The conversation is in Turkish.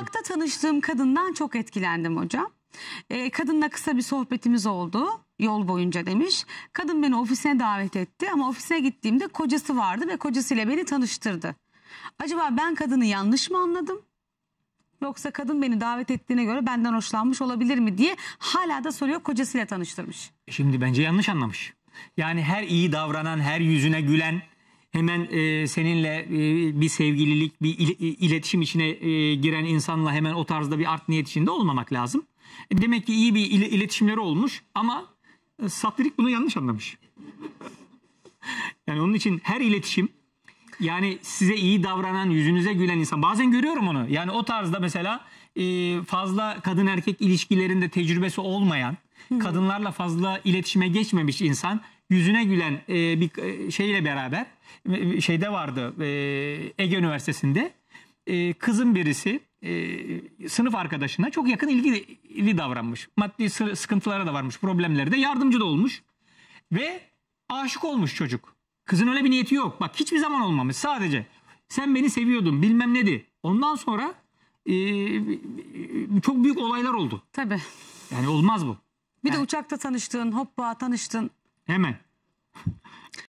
Irak'ta tanıştığım kadından çok etkilendim hocam. E, kadınla kısa bir sohbetimiz oldu yol boyunca demiş. Kadın beni ofisine davet etti ama ofise gittiğimde kocası vardı ve kocasıyla beni tanıştırdı. Acaba ben kadını yanlış mı anladım? Yoksa kadın beni davet ettiğine göre benden hoşlanmış olabilir mi diye hala da soruyor kocasıyla tanıştırmış. Şimdi bence yanlış anlamış. Yani her iyi davranan, her yüzüne gülen, hemen e, seninle e, bir sevgililik, bir il, e, iletişim içine e, giren insanla hemen o tarzda bir art niyet içinde olmamak lazım. E, demek ki iyi bir il, iletişimleri olmuş ama e, satirik bunu yanlış anlamış. yani onun için her iletişim yani size iyi davranan, yüzünüze gülen insan. Bazen görüyorum onu. Yani o tarzda mesela e, fazla kadın erkek ilişkilerinde tecrübesi olmayan, kadınlarla fazla iletişime geçmemiş insan yüzüne gülen e, bir e, şeyle beraber e, şeyde vardı e, Ege Üniversitesi'nde e, kızın birisi e, sınıf arkadaşına çok yakın ilgili davranmış. Maddi sıkıntılara da varmış, problemleri de yardımcı da olmuş. Ve aşık olmuş çocuk. Kızın öyle bir niyeti yok. Bak hiçbir zaman olmamış sadece. Sen beni seviyordun bilmem nedi. Ondan sonra e, çok büyük olaylar oldu. Tabii. Yani olmaz bu. Bir yani. de uçakta tanıştın, hoppa tanıştın. Amen.